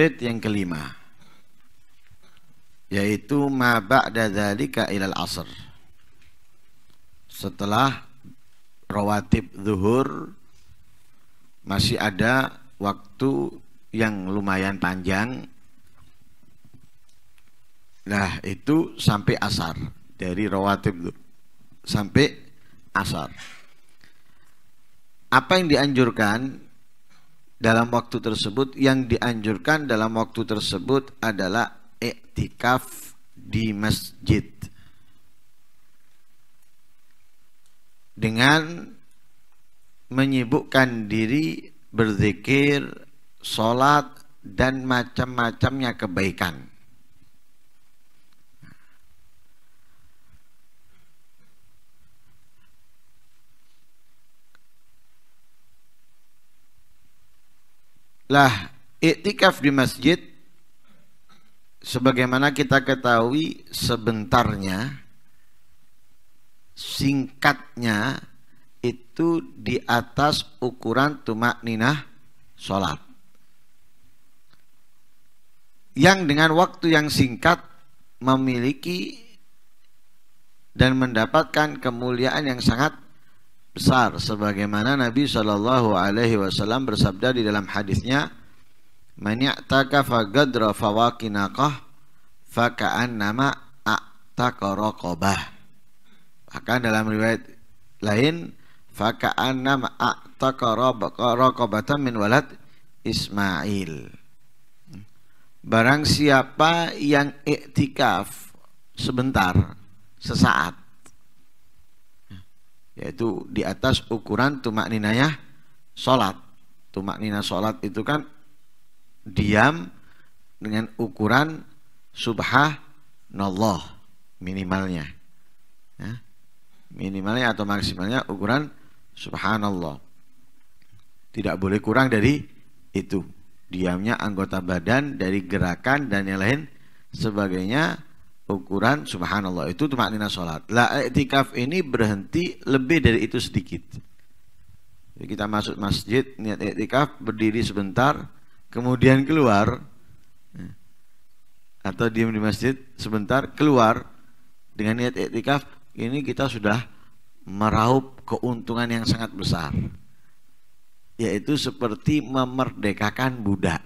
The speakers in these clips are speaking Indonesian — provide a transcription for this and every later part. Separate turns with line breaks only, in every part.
murid yang kelima yaitu ma ba'da dzalika ilal asr. Setelah rawatib zuhur masih ada waktu yang lumayan panjang. Nah, itu sampai asar dari rawatib sampai asar. Apa yang dianjurkan dalam waktu tersebut yang dianjurkan dalam waktu tersebut adalah iktikaf di masjid dengan menyibukkan diri berzikir, sholat dan macam-macamnya kebaikan. Lah, iktikaf di masjid sebagaimana kita ketahui sebentarnya singkatnya itu di atas ukuran tumak ninah sholat yang dengan waktu yang singkat memiliki dan mendapatkan kemuliaan yang sangat besar sebagaimana Nabi Shallallahu alaihi wasallam bersabda di dalam hadisnya man fagadra fawakinakah fakaan nama aktakorokobah akan dalam riwayat lain fakaan nama aktakorokobatam min walad Ismail Barang siapa yang iktikaf sebentar, sesaat yaitu di atas ukuran tumak ninayah sholat tumak nina sholat itu kan diam dengan ukuran subhanallah minimalnya ya. minimalnya atau maksimalnya ukuran subhanallah tidak boleh kurang dari itu diamnya anggota badan dari gerakan dan yang lain sebagainya ukuran subhanallah itu tumaknina sholat. La i'tikaf ini berhenti lebih dari itu sedikit. Jadi kita masuk masjid niat i'tikaf berdiri sebentar kemudian keluar atau diam di masjid sebentar keluar dengan niat i'tikaf ini kita sudah meraup keuntungan yang sangat besar yaitu seperti memerdekakan budak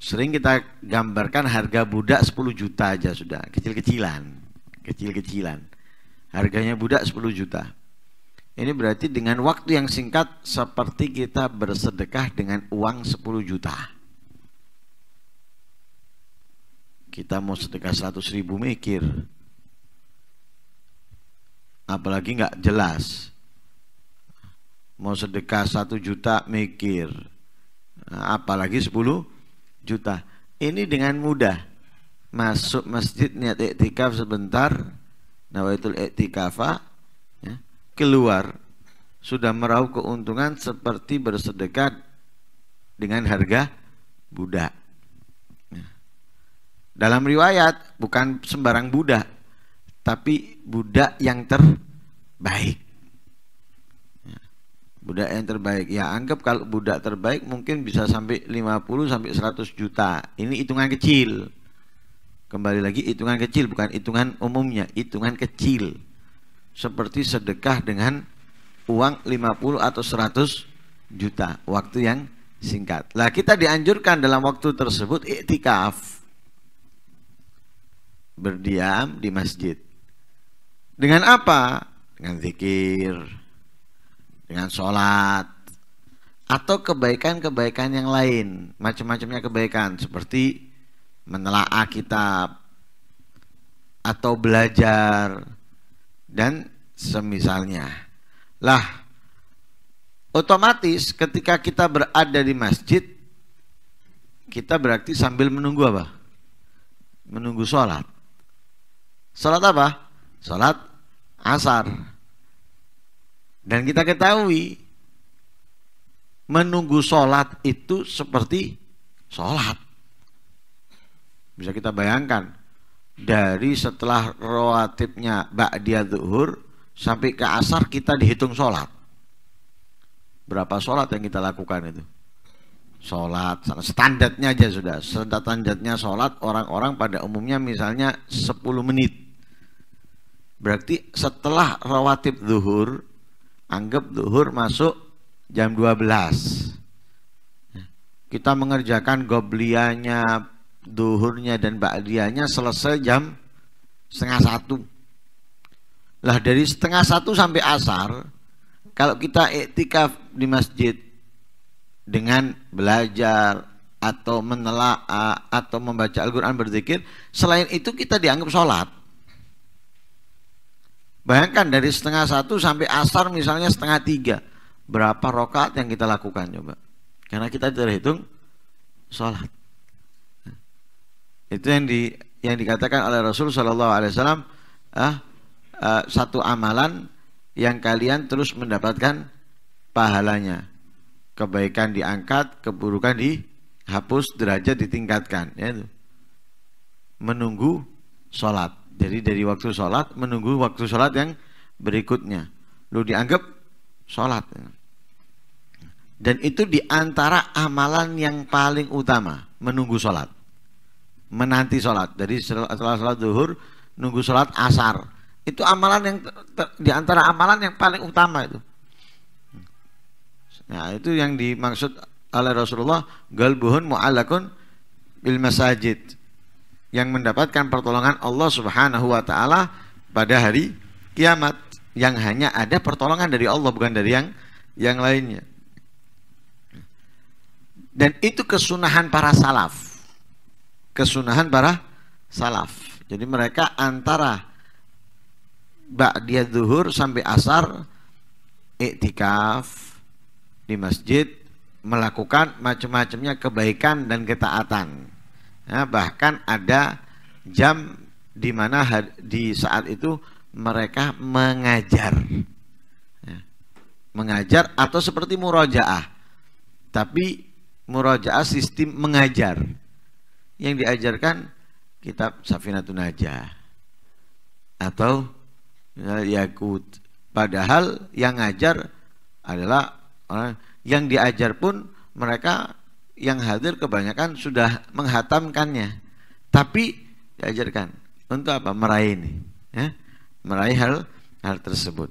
sering kita gambarkan harga budak 10 juta aja sudah kecil-kecilan kecil-kecilan harganya budak 10 juta ini berarti dengan waktu yang singkat seperti kita bersedekah dengan uang 10 juta kita mau sedekah 100 ribu mikir apalagi nggak jelas mau sedekah 1 juta mikir apalagi 10 juta. Ini dengan mudah masuk masjid niat iktikaf sebentar, nawaitul iktikafa, ya, keluar sudah meraup keuntungan seperti bersedekat dengan harga budak. Ya. Dalam riwayat bukan sembarang budak, tapi budak yang terbaik budak yang terbaik ya anggap kalau budak terbaik mungkin bisa sampai 50 sampai 100 juta ini hitungan kecil kembali lagi hitungan kecil bukan hitungan umumnya hitungan kecil seperti sedekah dengan uang 50 atau 100 juta waktu yang singkat lah kita dianjurkan dalam waktu tersebut iktikaf berdiam di masjid dengan apa? dengan zikir dengan sholat atau kebaikan-kebaikan yang lain macam-macamnya kebaikan seperti menelaah kitab atau belajar dan semisalnya lah otomatis ketika kita berada di masjid kita berarti sambil menunggu apa menunggu sholat sholat apa sholat asar dan kita ketahui menunggu sholat itu seperti sholat. Bisa kita bayangkan dari setelah rawatibnya ba'diyah zuhur sampai ke asar kita dihitung sholat. Berapa sholat yang kita lakukan itu? Sholat, standarnya aja sudah. Standarnya sholat orang-orang pada umumnya misalnya 10 menit. Berarti setelah rawatib zuhur anggap duhur masuk jam 12 kita mengerjakan goblianya duhurnya dan bakdianya selesai jam setengah satu lah dari setengah satu sampai asar kalau kita iktikaf di masjid dengan belajar atau menelaah atau membaca Al-Quran berzikir selain itu kita dianggap sholat Bayangkan dari setengah satu sampai asar misalnya setengah tiga. Berapa rokaat yang kita lakukan coba? Karena kita tidak terhitung sholat. Itu yang di yang dikatakan oleh Rasul saw Alaihi Wasallam ah, ah, satu amalan yang kalian terus mendapatkan pahalanya. Kebaikan diangkat, keburukan dihapus, derajat ditingkatkan. Yaitu menunggu sholat. Jadi dari waktu sholat menunggu waktu sholat yang berikutnya. Lu dianggap sholat. Dan itu diantara amalan yang paling utama menunggu sholat, menanti sholat. Jadi setelah sholat duhur nunggu sholat asar itu amalan yang diantara amalan yang paling utama itu. Nah itu yang dimaksud oleh Rasulullah galbuhun mu'allakun bil masajid yang mendapatkan pertolongan Allah Subhanahu wa taala pada hari kiamat yang hanya ada pertolongan dari Allah bukan dari yang yang lainnya. Dan itu kesunahan para salaf. Kesunahan para salaf. Jadi mereka antara dia zuhur sampai asar iktikaf di masjid melakukan macam-macamnya kebaikan dan ketaatan ya, bahkan ada jam di mana di saat itu mereka mengajar ya, mengajar atau seperti murojaah tapi murojaah sistem mengajar yang diajarkan kitab Safinatun Najah atau Yakut padahal yang ngajar adalah orang yang diajar pun mereka yang hadir kebanyakan sudah menghatamkannya tapi diajarkan untuk apa meraih ini ya meraih hal hal tersebut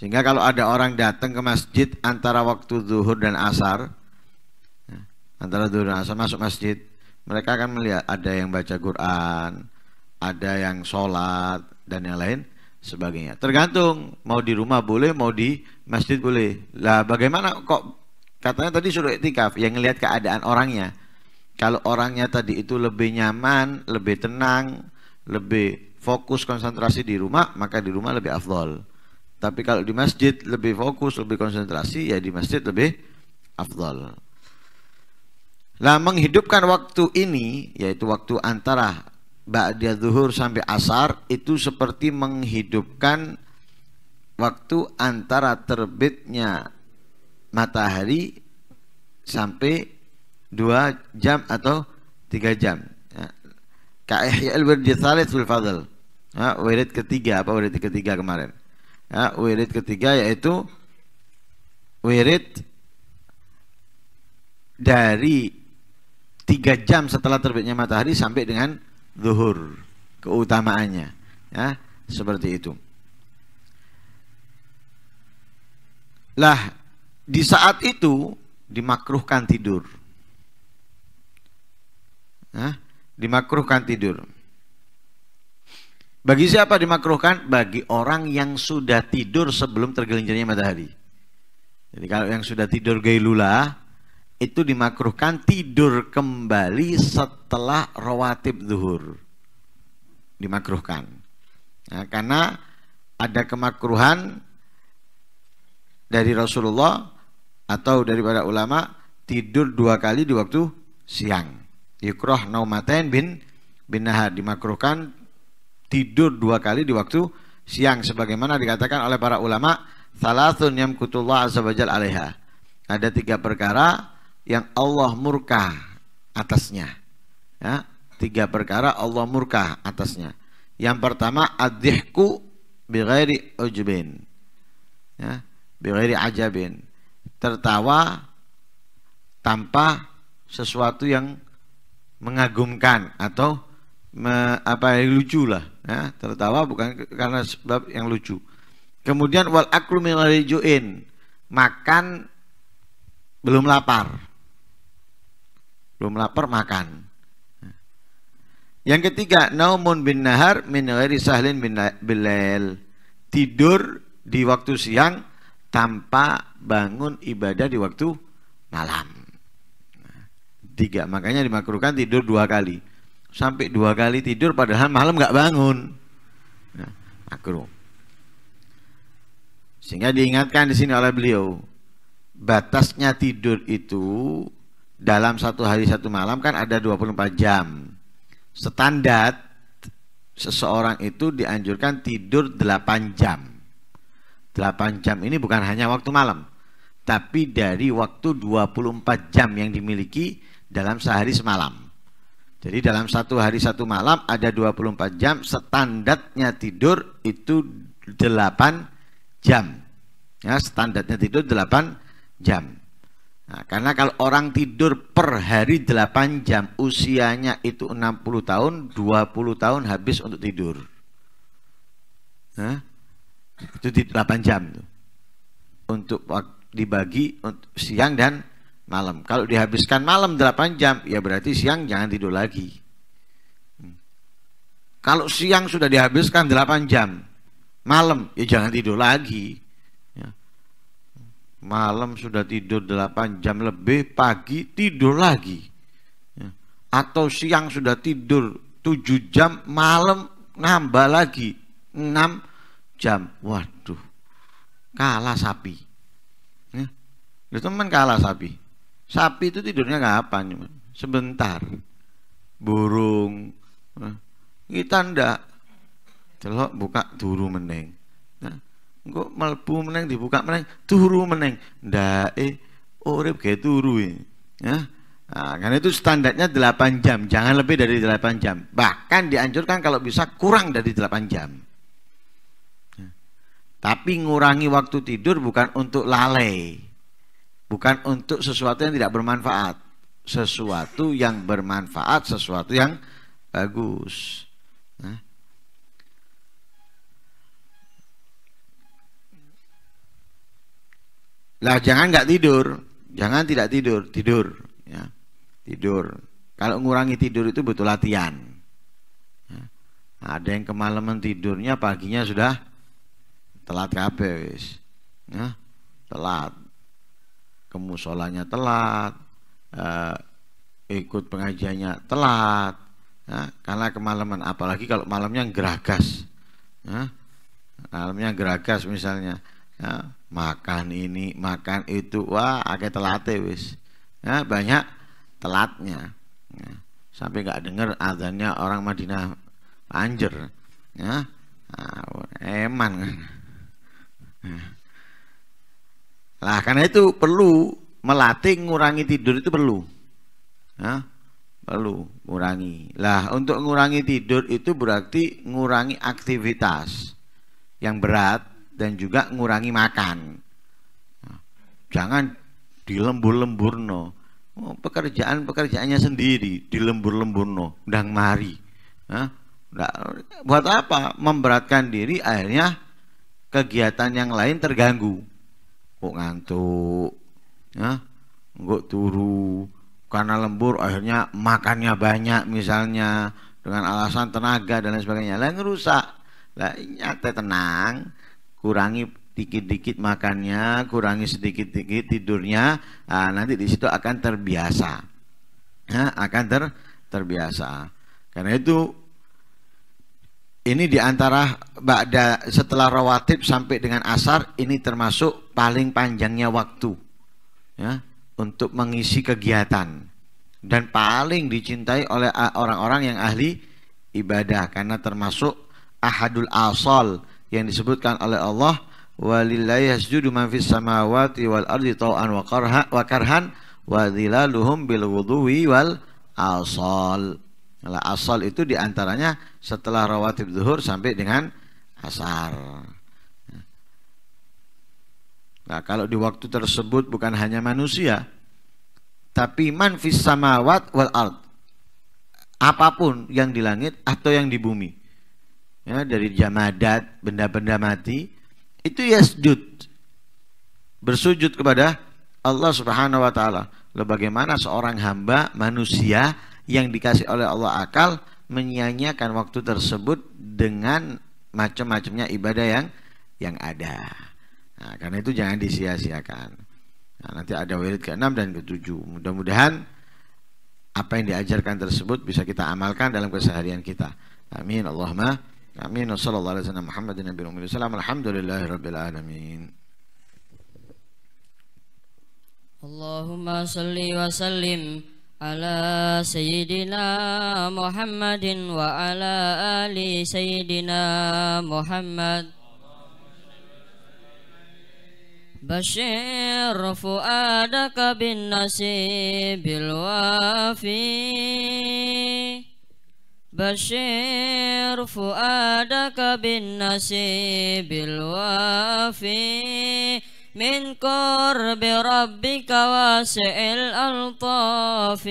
sehingga kalau ada orang datang ke masjid antara waktu zuhur dan asar ya, antara zuhur dan asar masuk masjid mereka akan melihat ada yang baca Quran ada yang sholat dan yang lain sebagainya. Tergantung mau di rumah boleh, mau di masjid boleh. Lah bagaimana kok katanya tadi suruh iktikaf yang ngelihat keadaan orangnya. Kalau orangnya tadi itu lebih nyaman, lebih tenang, lebih fokus konsentrasi di rumah, maka di rumah lebih afdol. Tapi kalau di masjid lebih fokus, lebih konsentrasi, ya di masjid lebih afdol. Lah menghidupkan waktu ini yaitu waktu antara ba'da zuhur sampai asar itu seperti menghidupkan waktu antara terbitnya matahari sampai dua jam atau tiga jam ya. Ka'ihya al thalith fadl ya, wirid ketiga apa wirid ketiga kemarin ya, wirid ketiga yaitu wirid dari tiga jam setelah terbitnya matahari sampai dengan zuhur keutamaannya ya seperti itu lah di saat itu dimakruhkan tidur nah, dimakruhkan tidur bagi siapa dimakruhkan bagi orang yang sudah tidur sebelum tergelincirnya matahari jadi kalau yang sudah tidur gailula itu dimakruhkan tidur kembali setelah rawatib zuhur dimakruhkan nah, karena ada kemakruhan dari Rasulullah atau daripada ulama tidur dua kali di waktu siang yukroh naumatain bin bin nahar dimakruhkan tidur dua kali di waktu siang sebagaimana dikatakan oleh para ulama salatun kutullah azza wajal alaiha ada tiga perkara yang Allah murka atasnya. Ya, tiga perkara Allah murka atasnya. Yang pertama adihku bighairi ujubin. Ya, bighairi ajabin. Tertawa tanpa sesuatu yang mengagumkan atau me, apa yang lucu lah ya, tertawa bukan karena sebab yang lucu kemudian wal aklu makan belum lapar belum lapar makan. Yang ketiga, naumun bin nahar min ghairi sahlin bin bilail. Tidur di waktu siang tanpa bangun ibadah di waktu malam. Tiga, makanya dimakruhkan tidur dua kali. Sampai dua kali tidur padahal malam nggak bangun. Nah, makruh. Sehingga diingatkan di sini oleh beliau, batasnya tidur itu dalam satu hari satu malam kan ada 24 jam standar seseorang itu dianjurkan tidur 8 jam 8 jam ini bukan hanya waktu malam tapi dari waktu 24 jam yang dimiliki dalam sehari semalam jadi dalam satu hari satu malam ada 24 jam standarnya tidur itu 8 jam ya standarnya tidur 8 jam Nah, karena kalau orang tidur per hari 8 jam, usianya itu 60 tahun, 20 tahun habis untuk tidur. Nah, itu di 8 jam. tuh Untuk dibagi untuk siang dan malam. Kalau dihabiskan malam 8 jam, ya berarti siang jangan tidur lagi. Hmm. Kalau siang sudah dihabiskan 8 jam, malam ya jangan tidur lagi malam sudah tidur 8 jam lebih, pagi tidur lagi. Ya. Atau siang sudah tidur 7 jam, malam nambah lagi 6 jam. Waduh, kalah sapi. Ya, teman kalah sapi. Sapi itu tidurnya apa kapan? Sebentar. Burung. Ya. Kita ndak. Celok buka turu meneng. Gue melbu meneng dibuka meneng turu meneng ndake urip ge turu e. ya Nah, karena itu standarnya 8 jam, jangan lebih dari 8 jam. Bahkan dianjurkan kalau bisa kurang dari 8 jam. Ya. Tapi ngurangi waktu tidur bukan untuk lalai. Bukan untuk sesuatu yang tidak bermanfaat. Sesuatu yang bermanfaat, sesuatu yang bagus. Lah jangan nggak tidur, jangan tidak tidur, tidur, ya. tidur. Kalau ngurangi tidur itu butuh latihan. Ya. ada yang kemalaman tidurnya paginya sudah telat kabeh wis. Ya, telat. Kemusolanya telat, eh, ikut pengajiannya telat. Ya, karena kemalaman apalagi kalau malamnya geragas. Ya. Malamnya geragas misalnya. Ya makan ini makan itu wah telat ya wis ya, banyak telatnya ya. sampai nggak dengar adanya orang Madinah anjer, ya nah, eman kan lah karena itu perlu melatih ngurangi tidur itu perlu ya perlu ngurangi lah untuk ngurangi tidur itu berarti ngurangi aktivitas yang berat dan juga ngurangi makan. Jangan dilembur-lemburno. Oh, pekerjaan pekerjaannya sendiri dilembur-lemburno, dang mari. Nah, buat apa? Memberatkan diri akhirnya kegiatan yang lain terganggu. Kok ngantuk. Nah, Kok turu karena lembur akhirnya makannya banyak misalnya dengan alasan tenaga dan lain sebagainya. Lain rusak. Lah nyate tenang kurangi dikit-dikit makannya, kurangi sedikit-dikit tidurnya, nah, nanti di situ akan terbiasa, Ya, akan ter terbiasa. Karena itu ini diantara ba'da, setelah rawatib sampai dengan asar ini termasuk paling panjangnya waktu ya untuk mengisi kegiatan dan paling dicintai oleh orang-orang yang ahli ibadah karena termasuk ahadul asal yang disebutkan oleh Allah walillahi yasjudu man fis samawati wal ardi tau'an wa karha wa karhan wa dhilaluhum bil wuduwi wal asal. Nah, asal itu diantaranya setelah rawatib zuhur sampai dengan asar. Nah, kalau di waktu tersebut bukan hanya manusia, tapi man fis samawat wal ard. Apapun yang di langit atau yang di bumi ya dari jamadat benda-benda mati itu yasjud bersujud kepada Allah Subhanahu wa taala. Lalu bagaimana seorang hamba manusia yang dikasih oleh Allah akal menyanyiakan waktu tersebut dengan macam-macamnya ibadah yang yang ada. Nah, karena itu jangan disia-siakan. Nah, nanti ada wirid ke-6 dan ke-7. Mudah-mudahan apa yang diajarkan tersebut bisa kita amalkan dalam keseharian kita. Amin. Allahumma آمين وصلى الله على سيدنا محمد النبي الأمي والسلام الحمد لله رب العالمين
اللهم صل وسلم على سيدنا محمد وعلى آل سيدنا محمد بشر فؤادك بالنسيب الوافي بشير فؤادك بالنسيب الوافي من قرب ربك واسع الألطاف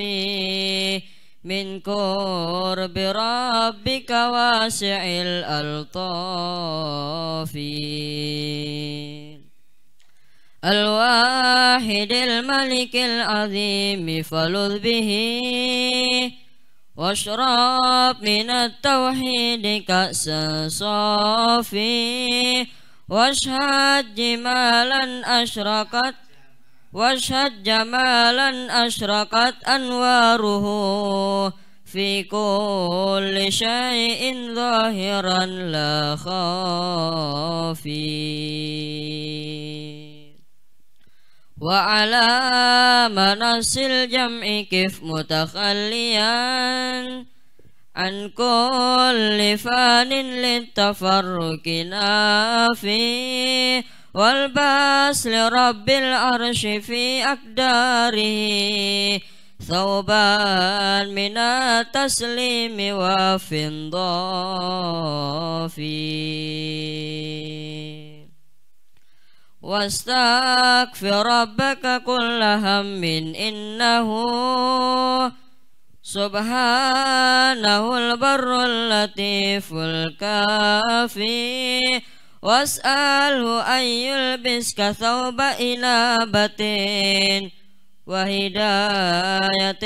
من قرب ربك واسع الألطاف الواحد الملك العظيم فلذ به واشرب من التوحيد كأسا صافي واشهد جمالا أشرقت واشهد جمالا أشرقت أنواره في كل شيء ظاهرا لا خافي وعلى منص الجمع كيف متخليا عن كل فان للتفرق نافي والباس لرب العرش في أقداره ثوبا من التسليم وفي الضافي واستغفر ربك كل هم إنه سبحانه البر اللطيف الكافي واسأله أن يلبسك ثوب إنابة وهداية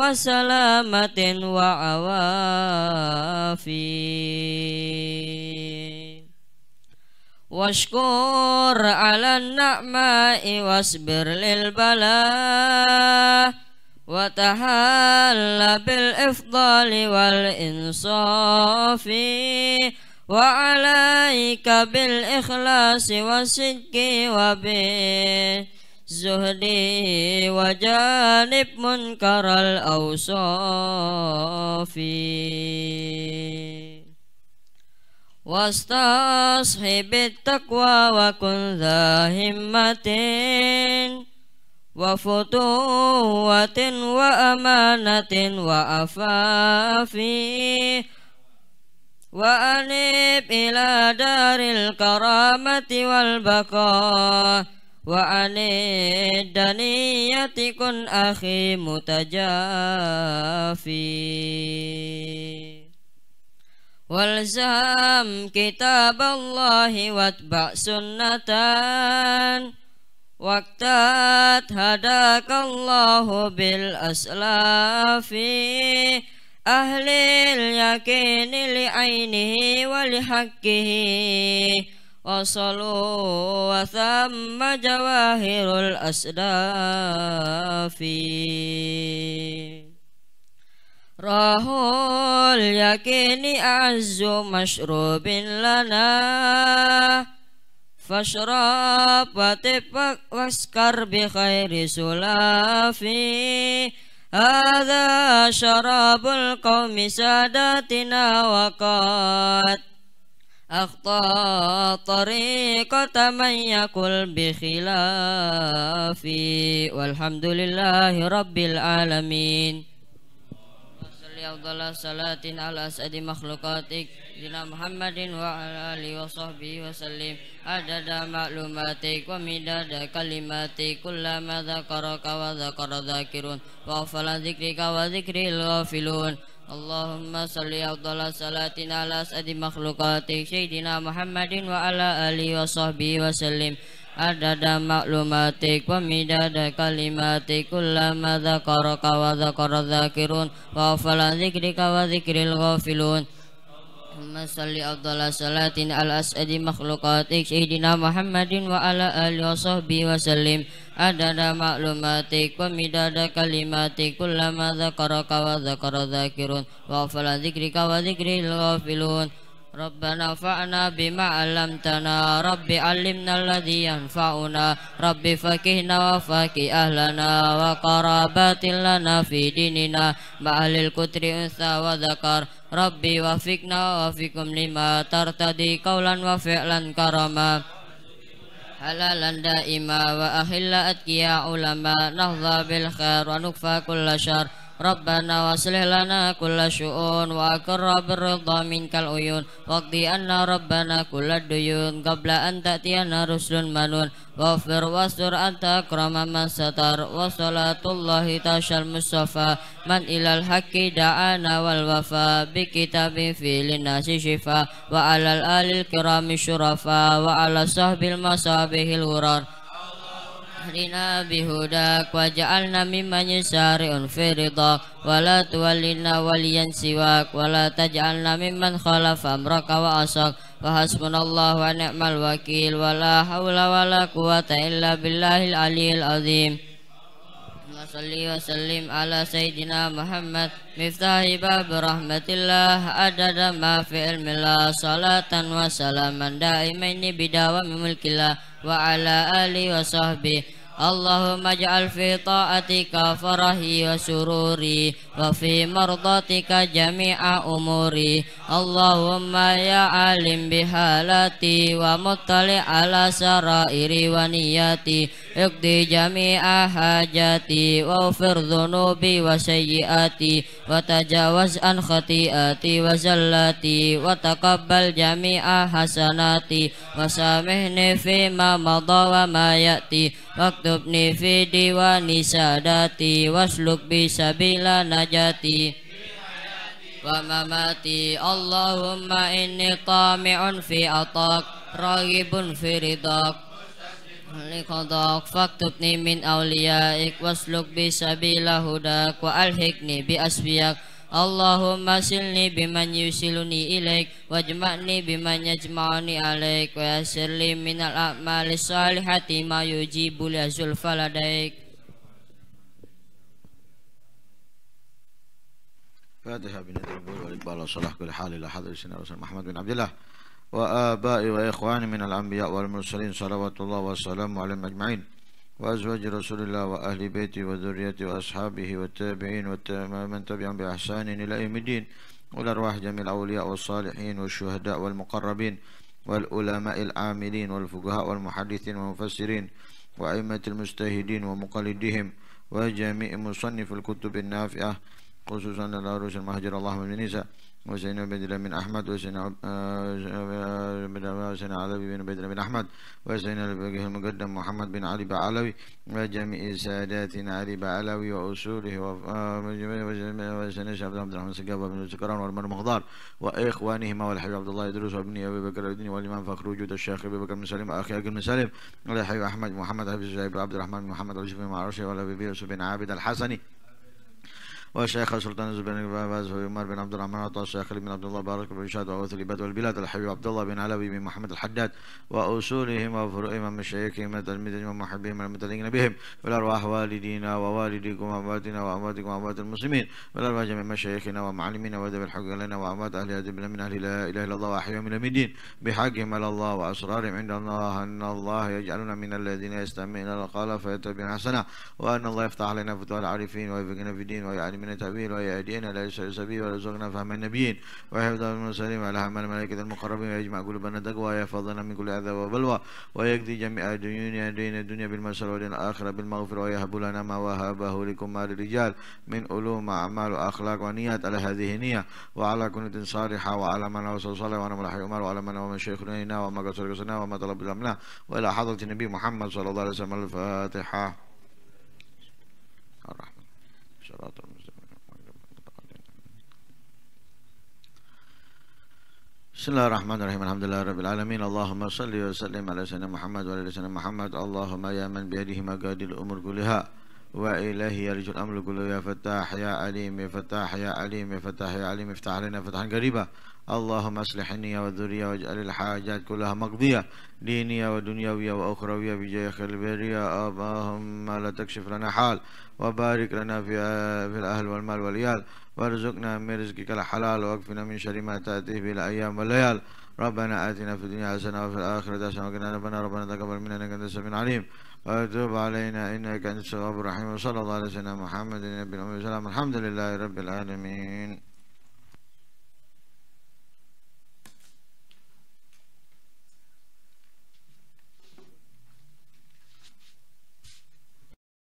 وسلامة وعوافي Washkur ala na'ma'i wasbir lil bala Wa tahalla bil ifdali wal insafi Wa alaika bil ikhlasi wa wa bil zuhdi wa janib munkaral awsafi واستصحب التقوى وكن ذا همة وفتوة وأمانة وأفاف وأنيب إلى دار الكرامة والبقاء وأنيب دنية كن أخي متجافي Walzam kitab Allah watba sunnatan Waktat hadakallahu bil aslafi Ahlil yakini li'ainihi walihakkihi Wasalu wa thamma jawahirul asdafi Rahul yakini azu mashrubin lana Fashrab watibak waskar bi khairi sulafi Hadha syarabul qawmi sadatina waqat أخطى طريقة من يقل بخلافي والحمد لله رب العالمين عليه أفضل الصلاة على أسعد مخلوقاتك سيدنا محمد وعلى آله وصحبه وسلم عدد معلوماتك ومداد كلماتك كلما ذكرك وذكر ذاكرون وغفل ذكرك وذكر الغافلون اللهم صل أفضل صلاة على أسعد مخلوقاتك سيدنا محمد وعلى آله وصحبه وسلم Ada maklumatik pemida midada kalimatik kullama dhaqaraka wa dhaqara dhaqirun wa afala dhikrika wa dhikril ghafilun Allahumma salli salatin al as'adi makhlukatik Sayyidina Muhammadin wa ala alihi wa sahbihi wa Ada maklumatik pemida midada kalimatik Kullama dhaqaraka wa dhaqara dhaqirun Wa afala dhikrika wa dhikril ghafilun ربنا فأنا بما علمتنا رب علمنا الذي ينفعنا رب فكهنا وفكه أهلنا وقرابات لنا في ديننا مع أهل الكتر أنثى وذكر ربي وفقنا وفقكم لما ترتدي قولا وفعلا كرما حلالا دائما وأهل أتكيا علما نهضى بالخير ونكفى كل شر Rabbana waslih lana kulla syu'un wa akarrab min kal uyun waqdi anna rabbana kulla duyun qabla an ta'tiyana ruslun manun waghfir wasur anta akrama man satar wa salatullahi tashal musafa man ilal haqqi da'ana wal wafa bi kitabi filin nasi syifa wa alal alil kirami syurafa wa ala sahbil masabihil wurar ahdina bihudak waj'alna mimman yasari'un firidak wala tuwallina waliyan siwak wala taj'alna mimman khalaf amraka wa asak wa hasbunallahu wa ni'mal wakil wala hawla wala quwata illa billahil aliyil azim Allah wa sallim ala sayyidina Muhammad miftahi bab rahmatillah adada ma ilmillah salatan wa salaman daimaini bidawami mulkillah wa ala ali wa sahbihi Allahumma ja'al fi ta'atika farahi wa sururi wa fi mardatika jami'a umuri Allahumma ya alim bihalati wa muttali ala sarairi wa niyati iqdi jami'a hajati wa ufir dhunubi wa sayyiati wa tajawaz an khati'ati wa zallati wa taqabbal jami'a hasanati wa samihni ma madha wa ma ya'ti waktu tubni fi diwani sadati wasluk bisa bila najati wa mamati Allahumma inni tami'un fi atak ragibun fi ridak liqadak faktubni min awliyaik wasluk bila hudak wa alhikni bi asbiak اللهم سلني بمن يوصلني إليك واجمعني بمن يجمعني عليك ويسر لي من الأعمال الصالحة ما يجيب لي زلفى لديك
فاتحة بن الربول والإقبال والصلاح كل حال إلى حضر سيدنا رسول محمد بن عبد الله وآبائي وإخواني من الأنبياء والمرسلين صلوات الله وسلامه عليهم أجمعين وأزواج رسول الله وأهل بيته وذريته وأصحابه والتابعين ومن تبعهم بإحسان إلى يوم الدين والأرواح جميع الأولياء والصالحين والشهداء والمقربين والعلماء العاملين والفقهاء والمحدثين والمفسرين وأئمة المجتهدين ومقلدهم وجميع مصنف الكتب النافعة خصوصا على المهجر المهاجر اللهم من نساء وسيدنا بدر من أحمد وسيدنا وزين علوي بن بدر بن أحمد وزين الفقيه المقدم محمد بن علي بعلوي وجميع ساداتنا علي بعلوي وأصوله وزين شعب عبد الرحمن سقاب بن سكران والمر مغدار وإخوانهما والحبيب عبد الله يدرس وابني أبي بكر الدين والإمام فخر وجود الشيخ أبي بكر بن سليم وأخي أكل بن سليم والحبيب أحمد محمد حبيب عبد الرحمن محمد الجفري معرشي والأبي بن عابد الحسني وشيخ سلطان الزبير بن باز وعمر بن عبد الرحمن عطاء الشيخ خليل بن عبد الله بارك بن شاد وعوث العباد البلاد الحبيب عبد الله بن علوي بن محمد الحداد واصولهم وفروعهم ومشايخهم وتلميذهم ومحبهم المتلقين بهم والارواح والدينا ووالديكم وامواتنا وامواتكم واموات المسلمين والارواح جميع مشايخنا ومعلمينا وذوي الحق لنا واموات اهل هذه من اهل لا اله الا الله واحياهم من الدين بحقهم على الله واسرارهم عند الله ان الله يجعلنا من الذين يستمعون القول فيتبعون حسنه وان الله يفتح علينا فتوى العارفين ويفقنا في الدين ويعلم من تأويل ويهدينا لا يسعى سبيل ويرزقنا فهم النبيين وحفظنا المرسلين وعلى حمل الملائكة المقربين ويجمع قلوبنا تقوى ويحفظنا من كل عذاب وبلوى ويقضي جميع ديوننا دين الدنيا بالمسر ودين الآخرة بالمغفرة ويهب لنا ما وهبه لكم مال الرجال من علوم أعمال وأخلاق ونيات على هذه النية وعلى كنة صالحة وعلى من وصل صلى وعلى من حي عمر وعلى من ومن شيخنا وما قصر قصرنا وما طلب الأمنا وإلى حضرة النبي محمد صلى الله عليه وسلم الفاتحة الرحمن صراط المستقيم بسم الله الرحمن الرحيم الحمد لله رب العالمين اللهم صل وسلم على سيدنا محمد وعلى سيدنا محمد اللهم يا من بيده مقاد الأمور كلها وإليه يرجو الأمر كله يا فتاح يا عليم يا فتاح يا عليم يا فتاح يا عليم افتح علينا فتحا قريبا اللهم اصلح النية والذرية واجعل الحاجات كلها مقضية دينية ودنيوية وأخروية بجاه خير البرية اللهم لا تكشف لنا حال وبارك لنا في الأهل والمال والعيال وارزقنا من رزقك الحلال واكفنا من شر ما تاتي به الأيام والليال ربنا آتنا في الدنيا حسنة وفي الآخرة حسنة وقنا ربنا ربنا تقبل منا إنك أنت السميع العليم وتوب علينا إنك أنت التواب الرحيم وصلى الله على سيدنا محمد النبي الأمي والسلام الحمد لله رب العالمين